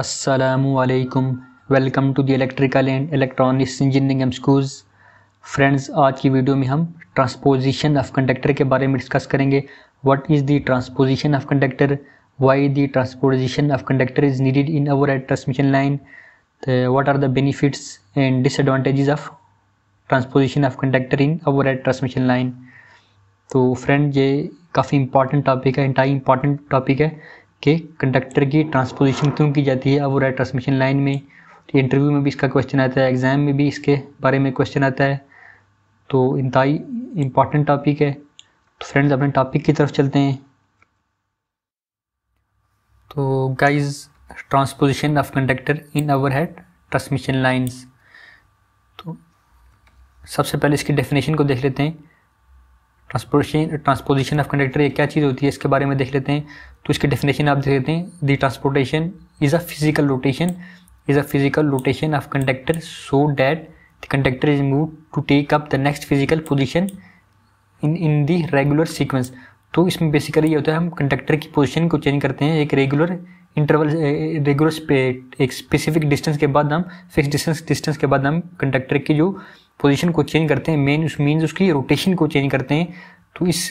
असलकम welcome to the electrical and electronics engineering M school friends आज की video में हम ट्रांसपोजिशन ऑफ कंडक्टर के बारे में डिस्कस करेंगे what is the transposition of conductor why the transposition of conductor is needed in our transmission line what are the benefits and disadvantage of transposition of conductor in our transmission line तो friend ये काफ़ी important topic है इंटाई important topic है के conductor की transposition क्यों की जाती है अब वो रहा ट्रांसमिशन लाइन में इंटरव्यू में भी इसका क्वेश्चन आता है एग्ज़ाम में भी इसके बारे में क्वेश्चन आता है तो इंतई इम्पॉर्टेंट टॉपिक है तो फ्रेंड्स अपने टॉपिक की तरफ चलते हैं तो guys transposition of conductor in overhead transmission lines तो सबसे पहले इसकी डेफिनेशन को देख लेते हैं ट्रांसपोर्टेशन ट्रांसपोजिशन ऑफ कंडक्टर ये क्या चीज़ होती है इसके बारे में देख लेते हैं तो इसकी डेफिनेशन आप देख लेते हैं the transportation is a physical rotation is a physical rotation of conductor so that the conductor is move to take up the next physical position in in the regular sequence तो इसमें basically ये होता है हम conductor की position को change करते हैं एक रेगुलर इंटरवल रेगुलर एक स्पेसिफिक डिस्टेंस के बाद हम फिक्स डिस्टेंस डिस्टेंस के बाद हम कंडक्टर की जो पोजीशन को चेंज करते हैं मेन उस मीन्स उसकी रोटेशन को चेंज करते हैं तो इस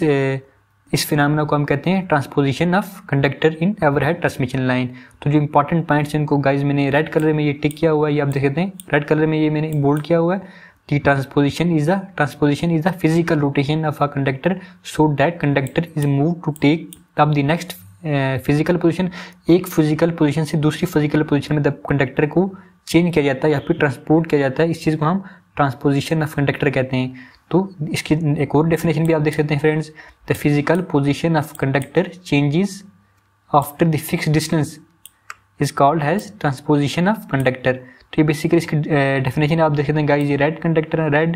इस फिनमिना को हम कहते हैं transposition of conductor in overhead transmission line तो जो इंपॉर्टेंट पॉइंट्स हैं इनको गाइज मैंने रेड कलर में ये टिक किया हुआ है ये आप देख सकते हैं रेड कलर में ये मैंने बोल्ड किया हुआ है कि transposition is the transposition is the physical rotation of a conductor so that conductor is move to take up the next physical position एक फिजिकल पोजिशन से दूसरी फिजिकल पोजिशन में कंडक्टर को चेंज किया जाता है या फिर ट्रांसपोर्ट किया जाता है इस चीज़ को हम ट्रांसपोजिशन ऑफ कंडक्टर कहते हैं तो इसकी एक और डेफिनेशन भी आप देख सकते हैं friends the physical position of conductor changes after the fix distance is called as transposition of conductor तो ये बेसिकली इसकी डेफिनेशन आप देख सकते हैं गाइज ये रेड कंडक्टर है रेड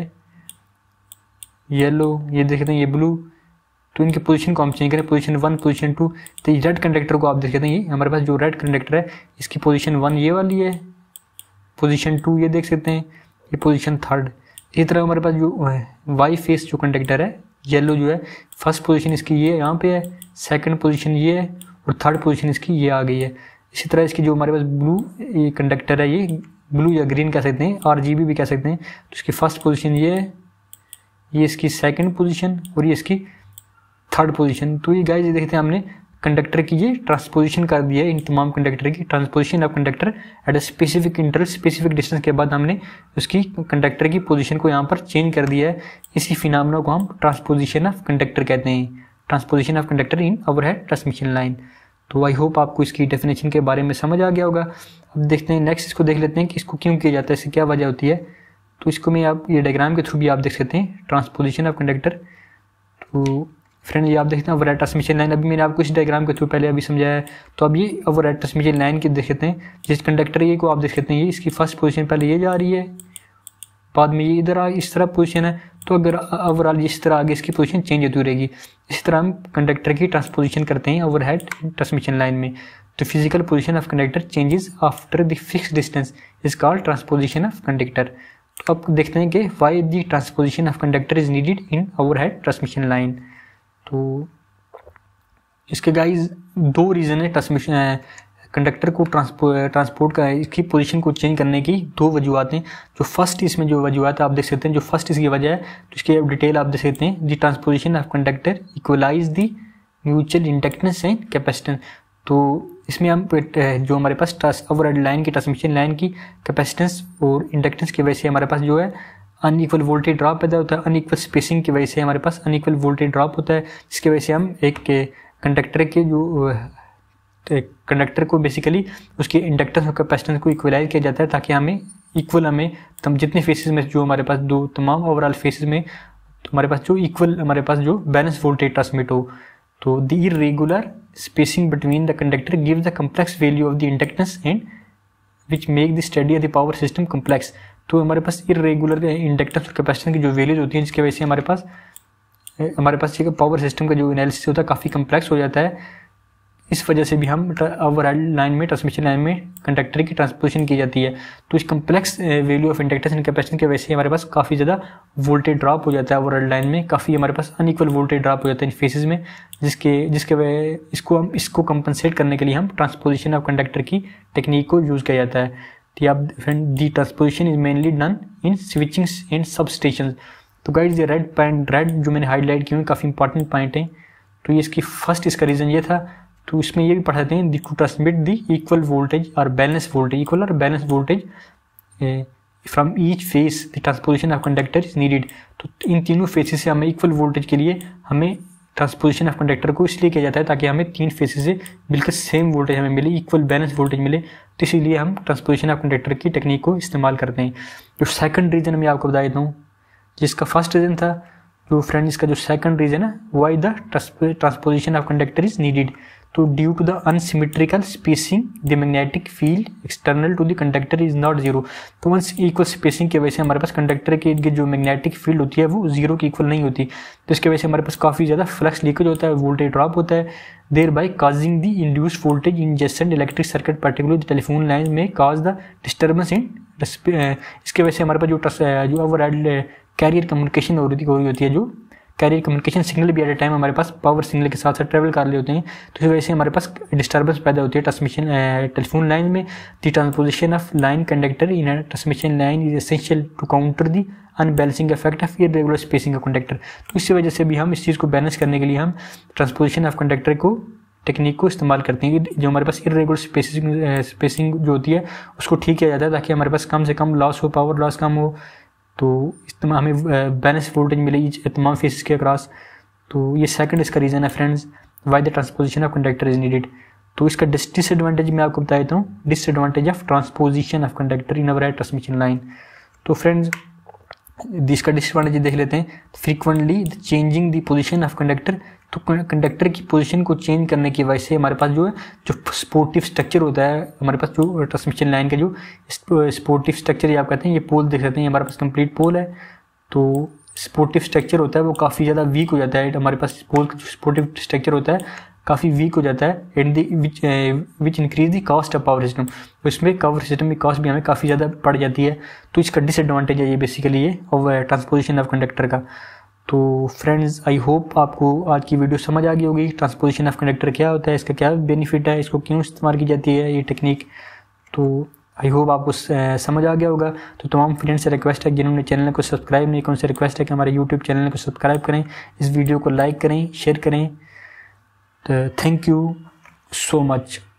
येलो ये देख सकते हैं ये ब्लू तो इनकी पोजीशन को हम चेंज करें पोजीशन वन पोजीशन टू तो ये रेड कंडक्टर को आप देख सकते हैं ये हमारे पास जो रेड कंडक्टर है इसकी पोजीशन वन ये वाली है पोजीशन टू ये देख सकते हैं ये पोजीशन थर्ड इसी तरह हमारे पास जो है वाई फेस जो कंडक्टर है येलो जो है फर्स्ट पोजीशन इसकी ये यहाँ पे है सेकंड पोजीशन ये है और थर्ड पोजीशन इसकी ये आ गई है इसी तरह इसकी जो हमारे पास ब्लू ये कंडक्टर है ये ब्लू या ग्रीन कह सकते हैं आर भी कह सकते हैं तो इसकी फर्स्ट पोजिशन ये है ये इसकी सेकेंड पोजिशन और ये इसकी थर्ड पोजिशन तो ये गाइज देखते हैं हमने कंडक्टर की ये ट्रांसपोजिशन कर दिया है इन तमाम कंडक्टर की transposition of conductor at a specific interval specific distance के बाद हमने उसकी कंडक्टर की पोजीशन को यहाँ पर चेंज कर दिया है इसी फिनामना को हम ट्रांसपोजिशन ऑफ कंडक्टर कहते हैं transposition of conductor in overhead transmission line तो आई होप आपको इसकी डेफिनेशन के बारे में समझ आ गया होगा अब देखते हैं नेक्स्ट इसको देख लेते हैं कि इसको क्यों किया जाता है इससे क्या वजह होती है तो इसको मैं आप ये डायग्राम के थ्रू भी आप देख सकते हैं ट्रांसपोजिशन ऑफ कंडक्टर तो फ्रेंड ये आप देखते हैं ओवरहेड ट्रांसमिशन लाइन अभी मैंने आपको इस डायग्राम के थ्रू पहले अभी समझाया है तो अब ये ओवरहेड ट्रांसमिशन लाइन की देख हैं जिस कंडक्टर ये को आप देख लेते हैं ये इसकी फर्स्ट पोजीशन पहले ये जा रही है बाद में ये इधर आ इस तरह पोजीशन है तो अगर ओवरऑल इस तरह आगे इसकी पोजिशन चेंज होती रहेगी इस तरह हम कंडक्टर की ट्रांसपोजिशन करते हैं ओवरहेड ट्रांसमिशन लाइन में तो physical position of conductor changes after the fix distance is called transposition of conductor तो अब देखते हैं कि why the transposition of conductor is needed in overhead transmission line तो इसके गाइस दो रीज़न है ट्रांसमिशन कंडक्टर को ट्रांसपोर्ट का इसकी पोजीशन को चेंज करने की दो वजूहत हैं जो फर्स्ट इसमें जो वजूहत आप देख सकते हैं जो फर्स्ट इसकी वजह है तो इसके डिटेल आप देख सकते हैं the transposition of conductor equalize the mutual inductance and capacitance तो इसमें हम जो हमारे पास ट्रांस ओवर लाइन की ट्रांसमिशन लाइन की कैपेसिटेंस और इंडक्टेंस की वजह से हमारे पास जो है अनईक्वल वोल्टेज ड्रॉप पैदा होता है अनइक्वल स्पेसिंग की वजह से हमारे पास अनइक्वल वोल्टेज ड्रॉप होता है जिसकी वजह से हम एक कंडक्टर के जो कंडक्टर को बेसिकली उसके इंडक्टर और कैपेसिटेंस को इक्वलाइज किया जाता है ताकि हमें इक्वल हमें तम जितने फेसेस में जो हमारे पास दो तमाम ओवरऑल फेसेस में हमारे पास जो इक्वल हमारे पास जो बैलेंस वोल्टेज ट्रांसमिट हो तो the irregular spacing between the conductor give the complex value of the inductance and which make the study of the power system complex तो हमारे पास इरेगुलर इंडक्टर और कैपेसिटेंस की जो वैल्यूज होती हैं जिसकी वजह से हमारे पास हमारे पास ये पावर सिस्टम का जो एनालिसिस होता है काफ़ी कम्प्लेक्स हो जाता है इस वजह से भी हम ओवर लाइन में ट्रांसमिशन लाइन में कंडक्टर की ट्रांसपोजिशन की जाती है तो इस complex value of inductor and capacitor की वजह से हमारे पास काफ़ी ज़्यादा वोल्टेज ड्रॉप हो जाता है ओवर लाइन में काफ़ी हमारे पास अनइक्वल वोल्टेज ड्रॉप हो जाता है इन फेसिस में जिसके जिसके वजह इसको हम इसको कंपनसेट करने के लिए हम ट्रांसपोजिशन ऑफ कंडक्टर की टेक्निक को यूज़ किया जाता है the transposition is mainly done in switching switching substation तो गाइड ये रेड पॉइंट रेड जो मैंने हाईलाइट किए काफ़ी इंपॉर्टेंट पॉइंट हैं तो ये इसकी फर्स्ट इसका रीज़न ये था तो इसमें ये भी पढ़ाते हैं the to transmit the equal voltage और बैलेंस वोल्टेज इक्वल और balance voltage from each phase the transposition of conductor is needed तो इन तीनों फेसेस से हमें इक्वल वोल्टेज के लिए हमें ट्रांसपोजिशन ऑफ कंडक्टर को इसलिए किया जाता है ताकि हमें तीन फेसेस से बिल्कुल सेम वोल्टेज हमें मिले इक्वल बैलेंस वोल्टेज मिले तो इसीलिए हम ट्रांसपोजिशन ऑफ कंडक्टर की टेक्निक को इस्तेमाल करते हैं जो सेकंड रीज़न मैं आपको बता देता हूँ जिसका फर्स्ट रीज़न था जो तो फ्रेंड इसका जो सेकंड रीज़न है why the transposition of conductor is needed तो due to the unsymmetrical spacing the magnetic field external to the conductor is not zero तो वन इक्वल स्पेसिंग की वजह से हमारे पास कंडक्टर के जो मैग्नेटिक फील्ड होती है वो जीरो की इक्वल नहीं होती तो इसके वजह से हमारे पास काफ़ी ज़्यादा फ्लक्स लीकेज होता है वोल्टेज ड्रॉप होता है there by causing the induce voltage in injection electric circuit particular telephone line में काज द डिस्टर्बेंस इन इसके वजह से हमारे पास जो जो ओवर कैरियर कम्युनिकेशन हो रही होती है जो कैरियर कम्युनिकेशन सिग्नल भी एट ए टाइम हमारे पास पावर सिग्नल के साथ साथ ट्रेवल कर रहे होते हैं तो इस वजह से हमारे पास डिस्टर्बेंस पैदा होती है ट्रांसमिशन टेलीफोन लाइन में the transposition of line conductor in transmission line is essential to counter the unbalancing effect of ये रेगुलर स्पेसिंग ऑफ कंडक्टर तो इसी वजह से भी हम इस चीज़ को बैलेंस करने के लिए हम ट्रांसपोजिशन ऑफ कंडक्टर को टेक्निक को इस्तेमाल करते हैं जो हमारे पास इरेगुलर स्पेसिंग स्पेसिंग जो होती है उसको ठीक किया जाता है ताकि हमारे पास कम से कम लॉस हो पावर लॉस कम हो तो इस तमाम हमें बैलेंस वोल्टेज मिलेगी तमाम फेसिस के अक्रॉस तो ये सेकंड इसका रीज़न है friends why the transposition of conductor is needed तो इसका डिसएडवांटेज मैं आपको बता देता हूँ disadvantage of transposition of conductor in our transmission line तो फ्रेंड्स इसका डिसएडवांटेज देख लेते हैं frequently changing the position of conductor तो कंडक्टर की पोजीशन को चेंज करने की वजह से हमारे पास जो है जो स्पोर्टिव स्ट्रक्चर होता है हमारे पास जो ट्रांसमिशन लाइन का जो स्पोर्टिव स्ट्रक्चर ये आप कहते हैं ये पोल देख सकते हैं हमारे पास कंप्लीट पोल है तो स्पोर्टिव स्ट्रक्चर होता है वो काफ़ी ज़्यादा वीक हो जाता है हमारे पास पोल का जो स्पोर्टिव स्ट्रक्चर होता है काफ़ी वीक हो जाता है and the which which increase the cost of power system तो इसमें पावर सिस्टम की कॉस्ट भी हमें काफ़ी ज़्यादा पड़ जाती है तो इसका डिसएडवांटेज है ये बेसिकली ये और ट्रांसपोजिशन ऑफ कंडक्टर का तो फ्रेंड्स आई होप आपको आज की वीडियो समझ आ गई होगी ट्रांसपोजिशन ऑफ कंडक्टर क्या होता है इसका क्या बेनिफिट है इसको क्यों इस्तेमाल की जाती है ये टेक्निक तो आई होप आपको समझ आ गया होगा तो तमाम फ्रेंड्स से रिक्वेस्ट है जिन्होंने चैनल को सब्सक्राइब नहीं किया उनसे रिक्वेस्ट है कि हमारे यूट्यूब चैनल को सब्सक्राइब करें इस वीडियो को लाइक करें शेयर करें तो थैंक यू सो मच